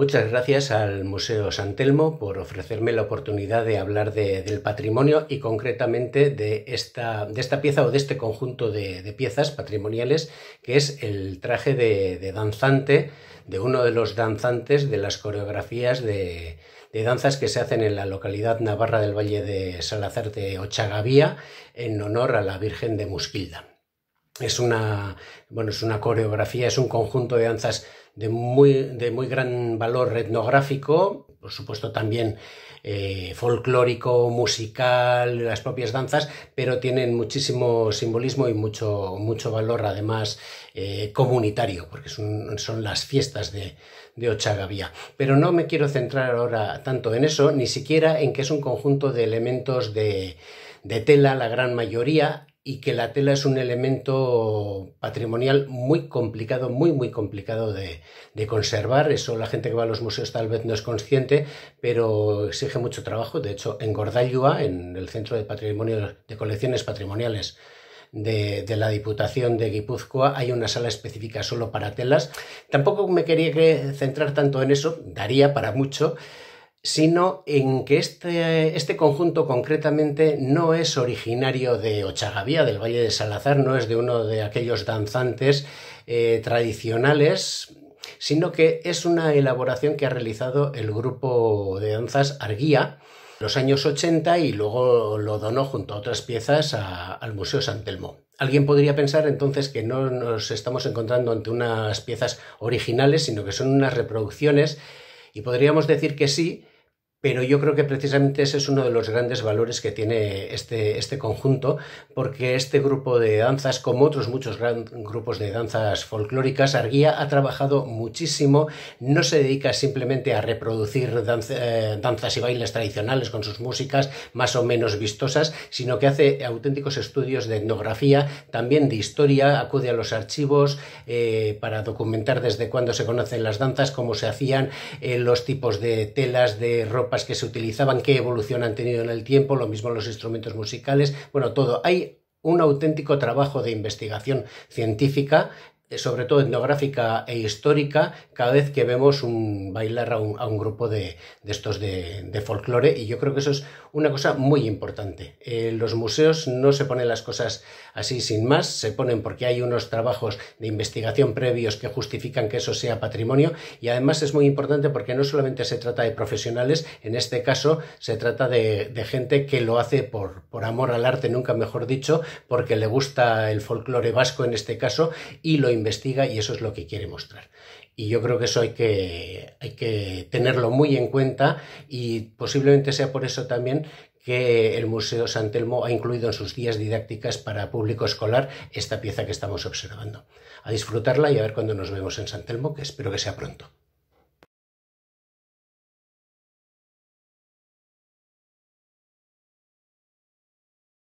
Muchas gracias al Museo San Telmo por ofrecerme la oportunidad de hablar del patrimonio y concretamente de esta, de esta, pieza o de este conjunto de, de piezas patrimoniales que es el traje de, danzante de uno de los danzantes de las coreografías de, danzas que se hacen en la localidad navarra del Valle de Salazar de Ochagavía en honor a la Virgen de Musquilda es una, bueno, es una coreografía, es un conjunto de danzas de muy, de muy gran valor etnográfico, por supuesto también eh, folclórico, musical, las propias danzas, pero tienen muchísimo simbolismo y mucho, valor además eh, comunitario, porque son, las fiestas de, de Ochagavía. Pero no me quiero centrar ahora tanto en eso, ni siquiera en que es un conjunto de elementos de tela, la gran mayoría, y que la tela es un elemento patrimonial muy complicado, muy, muy complicado de, conservar. Eso la gente que va a los museos tal vez no es consciente, pero exige mucho trabajo. De hecho, en Gordayua, en el Centro de Patrimonio de Colecciones Patrimoniales de, de, la Diputación de Guipúzcoa hay una sala específica solo para telas. Tampoco me quería centrar tanto en eso, daría para mucho, sino en que este, este, conjunto concretamente no es originario de Ochagavía, del Valle de Salazar, no es de uno de aquellos danzantes eh, tradicionales, sino que es una elaboración que ha realizado el grupo de danzas Arguía en los años 80 y luego lo donó junto a otras piezas al Museo San Telmo. Alguien podría pensar entonces que no nos estamos encontrando ante unas piezas originales, sino que son unas reproducciones y podríamos decir que sí, pero yo creo que precisamente ese es uno de los grandes valores que tiene este, este conjunto, porque este grupo de danzas, como otros muchos grupos de danzas folclóricas, Arguía ha trabajado muchísimo, no se dedica simplemente a reproducir eh, danzas y bailes tradicionales con sus músicas más o menos vistosas, sino que hace auténticos estudios de etnografía, también de historia, acude a los archivos eh, para documentar desde cuándo se conocen las danzas, cómo se hacían, eh, los tipos de telas, de ropa, que se utilizaban, qué evolución han tenido en el tiempo, lo mismo los instrumentos musicales, bueno, todo. Hay un auténtico trabajo de investigación científica eh, sobre todo etnográfica e histórica, cada vez que vemos un bailar a un, grupo de, estos de, de, folclore, y yo creo que eso es una cosa muy importante. Eh, los museos no se ponen las cosas así sin más, se ponen porque hay unos trabajos de investigación previos que justifican que eso sea patrimonio, y además es muy importante porque no solamente se trata de profesionales, en este caso se trata de, gente que lo hace por, amor al arte, nunca mejor dicho, porque le gusta el folclore vasco en este caso, y lo investiga y eso es lo que quiere mostrar. Y yo creo que eso hay que, hay que tenerlo muy en cuenta y posiblemente sea por eso también que el Museo San Telmo ha incluido en sus guías didácticas para público escolar esta pieza que estamos observando. A disfrutarla y a ver cuándo nos vemos en San Telmo, que espero que sea pronto.